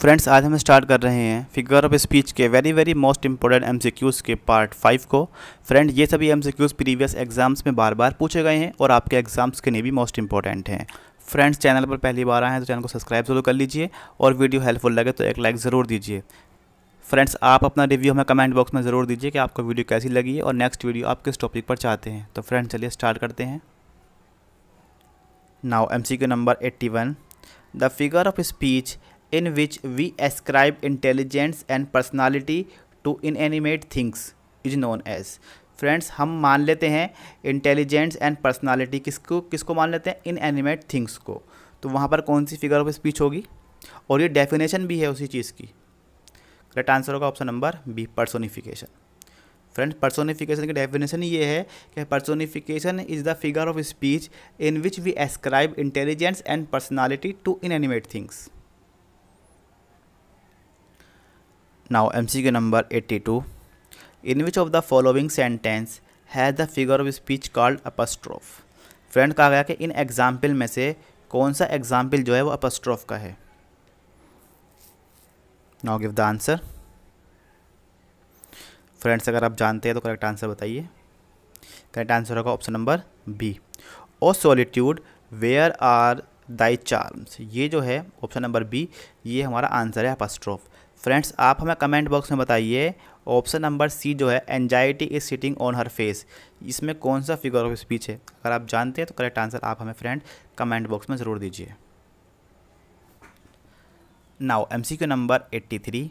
Friends आज हम start कर रहे हैं फिगर ऑफ स्पीच के very very most important MCQs के पार्ट फाइव को फ्रेंड ये सभी एमसीक्यूज़ प्रीवियस एग्जाम्स में बार बार पूछे गए हैं और आपके एग्जाम्स के लिए भी मोस्ट इंपॉर्टेंट हैं फ्रेंड्स चैनल पर पहली बार आए हैं तो चैनल को सब्सक्राइब जरूर कर लीजिए और वीडियो हेल्पफुल लगे तो एक लाइक ज़रूर दीजिए फ्रेंड्स आप अपना रिव्यू हमें कमेंट बॉक्स में ज़रूर दीजिए कि आपको वीडियो कैसी लगी है और नेक्स्ट वीडियो आप किस टॉपिक पर चाहते हैं तो फ्रेंड्स चलिए स्टार्ट करते हैं now M C Q number eighty one the figure of speech which we ascribe intelligence and and to in inanimate things is known as friends हम मान लेते हैं इंटेलिजेंस एंड पर्सनालिटी किसको किसको मान लेते हैं इन एनिमेट थिंग्स को तो वहाँ पर कौन सी फिगर ऑफ स्पीच होगी और ये डेफिनेशन भी है उसी चीज़ की करेक्ट आंसर होगा option number B personification friends personification की डेफिनेशन ये है कि personification is the figure of speech in which we ascribe intelligence and personality to inanimate things Now MCQ number 82. In which of the following sentence has the figure of speech called apostrophe friend कहा गया कि in example में से कौन सा example जो है वो अपस्ट्रोफ का है now give the answer friends अगर आप जानते हैं तो करेक्ट आंसर बताइए करेक्ट आंसर होगा option number B O solitude where are thy charms ये जो है ऑप्शन नंबर बी ये हमारा आंसर है अपस्ट्रोफ फ्रेंड्स आप हमें कमेंट बॉक्स में बताइए ऑप्शन नंबर सी जो है anxiety is sitting on her face इसमें कौन सा फिगर ऑफ स्पीच है अगर आप जानते हैं तो करेक्ट आंसर आप हमें फ्रेंड कमेंट बॉक्स में ज़रूर दीजिए now M C Q number eighty three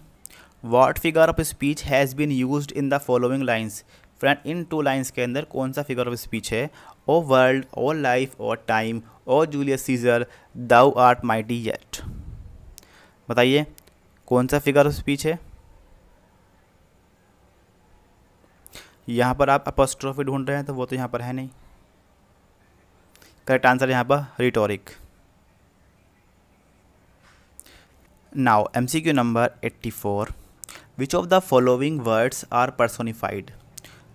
what figure of speech has been use in the following lines friend इन टू लाइन्स के अंदर कौन सा फिगर ऑफ स्पीच है O world O life O time O Julius Caesar thou art mighty yet बताइए कौन सा figure of speech है यहाँ पर आप अपोस्ट्रोफी ढूंढ रहे हैं तो वो तो यहाँ पर है नहीं करेक्ट आंसर यहाँ पर rhetoric now M C Q number eighty four which of the following words are personified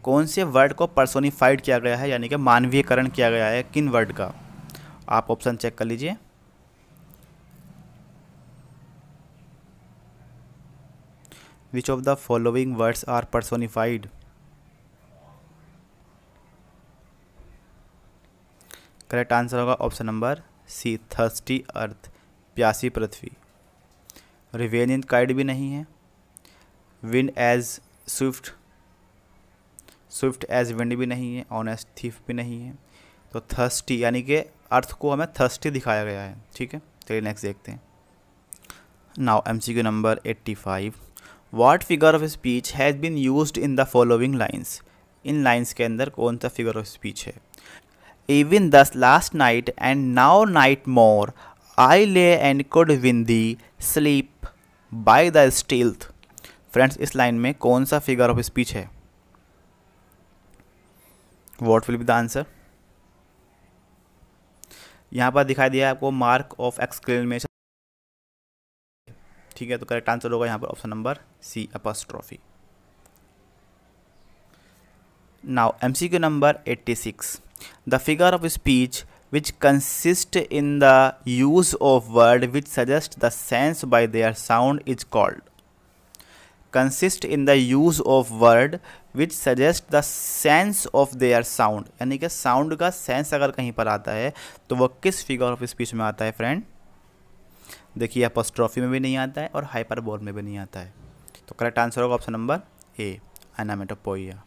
कौन से वर्ड को पर्सोनीफाइड किया गया है यानी कि मानवीयकरण किया गया है किन वर्ड का आप ऑप्शन चेक कर लीजिए which of the following words are personified correct answer होगा option number C thirsty earth प्यासी पृथ्वी रिवेन इन काइड भी नहीं है wind as swift swift as wind भी नहीं है ऑनेस्ट थीफ भी नहीं है तो थर्स्टी यानी कि अर्थ को हमें थर्स्टी दिखाया गया है ठीक है चलिए नेक्स्ट देखते हैं now M C Q number eighty five what figure of speech has been use in the following lines इन लाइन्स के अंदर कौन सा फिगर ऑफ स्पीच है even thus last night and now night more I lay and could win thee sleep by the stealth friends इस line में कौन सा फिगर ऑफ स्पीच है what will be the answer यहाँ पर दिखाई दिया आपको मार्क ऑफ एक्सक्लेमेशन ठीक है तो करेक्ट आंसर होगा यहाँ पर option number C apostrophe now M C Q number eighty six the figure of speech which consist in the use of word which suggest the sense by their sound is called consist in the use of word which suggest the sense of their sound यानी कि sound का sense अगर कहीं पर आता है तो वह किस फिगर ऑफ स्पीच में आता है फ्रेंड देखिए अपस्ट्रॉफी में भी नहीं आता है और हाइपरबोल में भी नहीं आता है तो करेक्ट आंसर होगा option number A onomatopoeia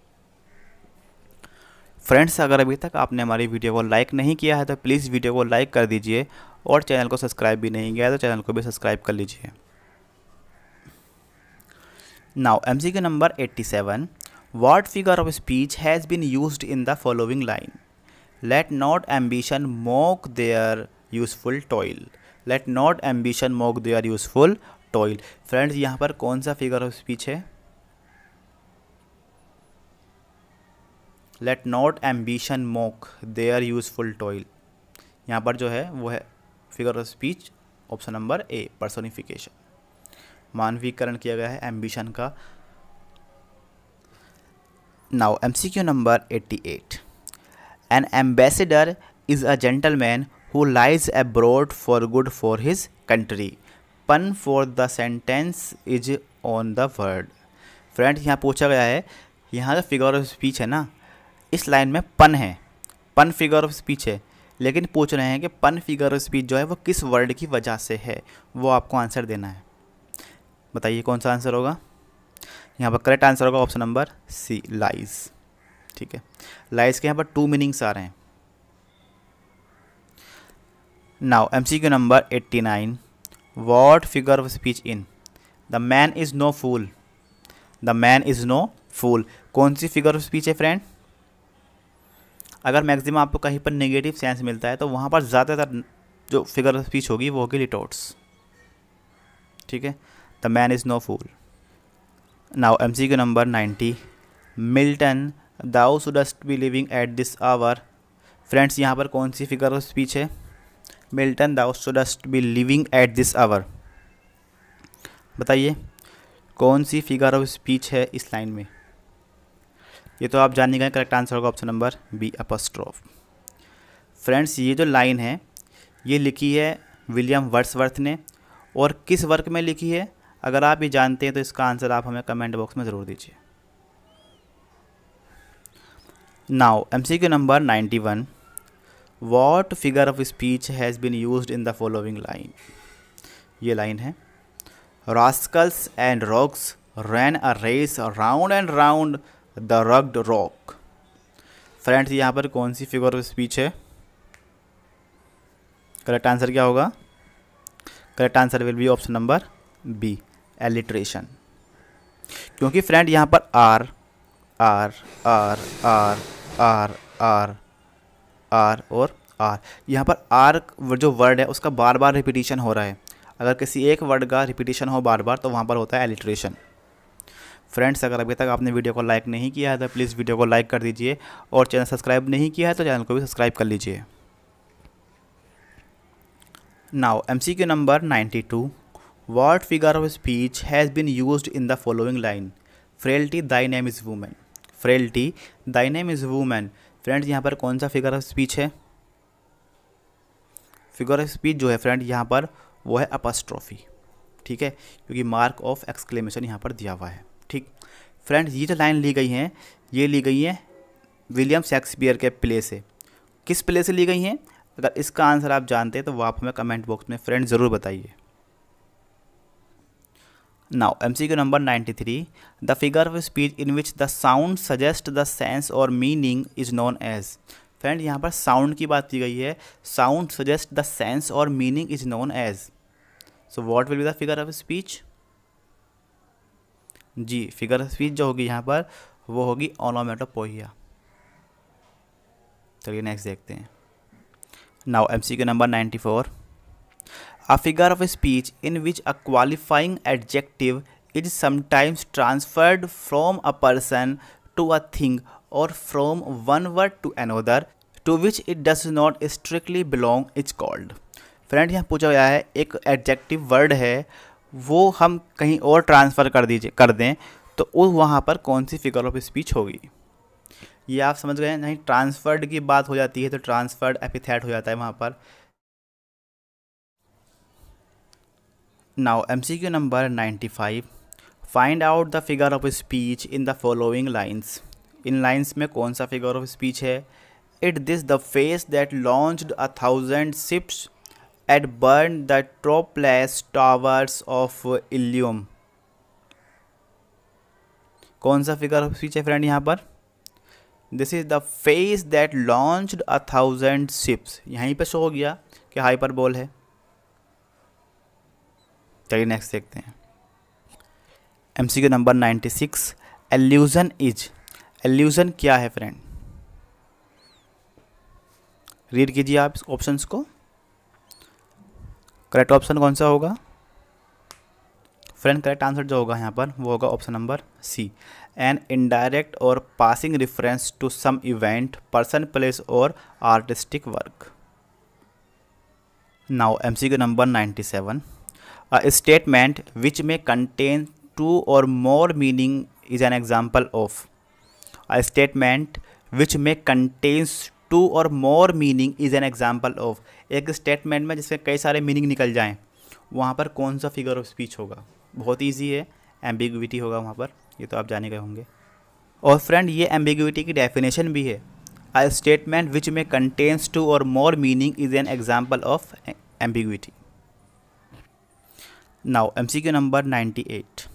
friends अगर अभी तक आपने हमारी वीडियो को लाइक नहीं किया है तो प्लीज़ वीडियो को लाइक कर दीजिए और चैनल को सब्सक्राइब भी नहीं किया है तो चैनल को भी सब्सक्राइब कर लीजिए now M C Q number eighty seven what figure of speech has been use in the following line let not ambition mock their useful toil let not ambition mock they are useful toil friends यहाँ पर कौन सा figure of speech है let not ambition mock they are useful toil यहाँ पर जो है वो है figure of speech option number A personification मानवीकरण किया गया है एम्बिशन का now M C Q number eighty eight an ambassador is a gentleman who lies abroad for good for his country pun for the sentence is on the word friend यहाँ पूछा गया है यहाँ का फिगर ऑफ स्पीच है ना इस line में पन है पन फिगर ऑफ स्पीच है लेकिन पूछ रहे हैं कि पन फिगर ऑफ स्पीच जो है वो किस वर्ड की वजह से है वो आपको आंसर देना है बताइए कौन सा आंसर होगा यहाँ पर करेक्ट आंसर होगा ऑप्शन नंबर सी लाइज ठीक है लाइज के यहाँ पर टू मीनिंग्स आ रहे हैं Now number eighty 89. What figure of speech in the man is no fool the man is no fool कौन सी फिगर ऑफ स्पीच है फ्रेंड अगर मैक्सिमम आपको कहीं पर नेगेटिव सेंस मिलता है तो वहाँ पर ज़्यादातर जो फिगर ऑफ स्पीच होगी वो होगी रिटोर्ट्स ठीक है the man is no fool now M C Q number ninety Milton thou shouldst be living at this hour friends यहाँ पर कौन सी फिगर ऑफ स्पीच है Milton thou shouldst be living at this hour बताइए कौन सी figure of speech है इस लाइन में ये तो आप जानने गए करेक्ट आंसर होगा option number B apostrophe friends ये जो लाइन है ये लिखी है विलियम वर्ड्सवर्थ ने और किस वर्क में लिखी है अगर आप ये जानते हैं तो इसका आंसर आप हमें कमेंट बॉक्स में ज़रूर दीजिए now MCQ number ninety one what figure of speech has been use in the following line ये लाइन है rascals and rocks ran a race round and round the rugged rock friends यहाँ पर कौन सी figure of speech है correct answer क्या होगा correct answer will be option number B alliteration क्योंकि फ्रेंड यहाँ पर R R R R R R R और आर यहाँ पर आर जो वर्ड है उसका बार बार रिपीटिशन हो रहा है अगर किसी एक वर्ड का रिपीटिशन हो बार बार तो वहाँ पर होता है एलिट्रेशन फ्रेंड्स अगर अभी तक आपने वीडियो को लाइक नहीं किया है तो प्लीज़ वीडियो को लाइक कर दीजिए और चैनल सब्सक्राइब नहीं किया है तो चैनल को भी सब्सक्राइब कर लीजिए now M C Q number ninety two word figure of speech has been use in the following line frailty thy name is woman frailty thy name is woman friends यहाँ पर कौन सा figure of speech है figure of speech जो है friend यहाँ पर वो है अपस्ट्रॉफी ठीक है क्योंकि मार्क ऑफ एक्सक्लेमेशन यहाँ पर दिया हुआ है ठीक फ्रेंड ये जो लाइन ली गई हैं ये ली गई हैं विलियम शेक्सपियर के प्ले से किस प्ले से ली गई हैं अगर इसका आंसर आप जानते हैं तो वो आप हमें कमेंट बॉक्स में फ्रेंड ज़रूर बताइए Now, number ninety 93. The figure of speech in which the sound suggest the sense और meaning is known as friend यहाँ पर साउंड की बात की गई है साउंड सजेस्ट द सेंस और meaning is known as so what will be the figure of speech जी फिगर ऑफ स्पीच जो होगी यहाँ पर वो होगी ऑनोमेटोपोहिया चलिए नेक्स्ट देखते हैं now M C Q number ninety four a figure of speech in which a qualifying adjective is sometimes transferred from a person to a thing or from one word to another to which it does not strictly belong is called friend यहाँ पूछा गया है एक adjective word है वो हम कहीं और ट्रांसफ़र कर दीजिए कर दें तो उस वहाँ पर कौन सी फिगर ऑफ स्पीच होगी ये आप समझ गए नहीं ट्रांसफर्ड की बात हो जाती है तो ट्रांसफर्ड एपिथेट हो जाता है वहाँ पर Now MCQ number 95 find out the figure of speech in the following lines इन लाइन्स में कौन सा फिगर ऑफ स्पीच है it this the face that launched a thousand ships at burn the topless towers of Ilium कौन सा figure of speech है friend यहाँ पर this is the face that launched a thousand ships यहीं पे show हो गया कि हाइपरबोल है चलिए नेक्स्ट देखते हैं M C Q number ninety six allusion is allusion क्या है फ्रेंड रीड कीजिए आप ऑप्शंस को करेक्ट ऑप्शन कौन सा होगा फ्रेंड करेक्ट आंसर जो होगा यहाँ पर वो होगा option number C an indirect और passing reference to some event person place और artistic work now M C number ninety seven a statement which may contain two और more meaning is an example of a which which may two और more meaning is an example of एक statement में जिसमें कई सारे meaning निकल जाएँ वहाँ पर कौन सा फिगर ऑफ स्पीच होगा बहुत ईजी है एम्बिग्विटी होगा वहाँ पर ये तो आप जाने गए होंगे और फ्रेंड ये एम्बिग्विटी की डेफिनेशन भी है आई स्टेटमेंट विच में कंटेन्स टू और more meaning is an example of ambiguity Now, MCQ number 98.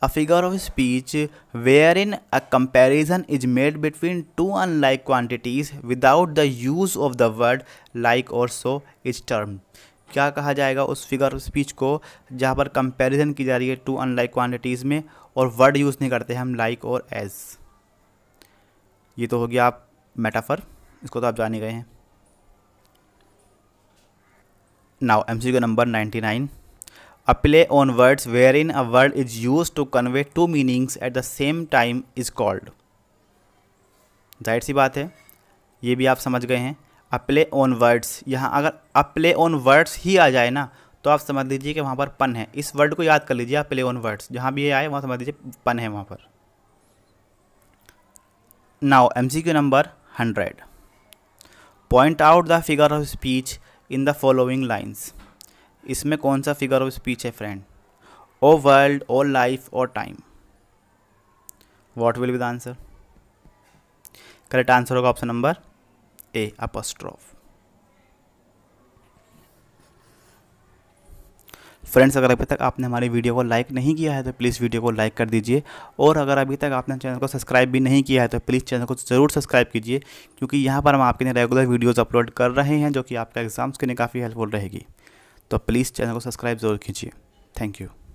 A figure of speech wherein a comparison is made between two unlike quantities without the use of the word like or so is termed. क्या कहा जाएगा उस figure of speech को जहाँ पर comparison की जा रही है टू अनलाइक क्वांटिटीज़ में और वर्ड यूज़ नहीं करते हैं हम लाइक और एज ये तो हो गया आप मेटाफर इसको तो आप जान ही गए हैं now M C number ninety nine play on words wherein a word is use to convey two meanings at the same time is called जाहिर सी बात है ये भी आप समझ गए हैं अ प्ले ऑन वर्ड्स यहाँ अगर अ प्ले ऑन वर्ड्स ही आ जाए ना तो आप समझ लीजिए कि वहाँ पर पन है इस वर्ड को याद कर लीजिए आप प्ले ऑन वर्ड्स जहाँ भी ये आए वहाँ समझ लीजिए पन है वहाँ पर now M C Q number hundred point out the figure of speech in the following lines इसमें कौन सा फिगर ऑफ स्पीच है friend O world O life और time what will be the answer correct answer होगा option number A apostrophe friends अगर अभी तक आपने हमारी वीडियो को लाइक नहीं किया है तो प्लीज़ वीडियो को लाइक कर दीजिए और अगर अभी तक आपने चैनल को सब्सक्राइब भी नहीं किया है तो प्लीज़ चैनल को ज़रूर सब्सक्राइब कीजिए क्योंकि यहाँ पर हम आपके लिए रेगुलर वीडियोज़ अपलोड कर रहे हैं जो कि आपके एग्ज़ाम्स के लिए काफ़ी हेल्पफुल रहेगी तो प्लीज़ चैनल को सब्सक्राइब ज़रूर कीजिए थैंक यू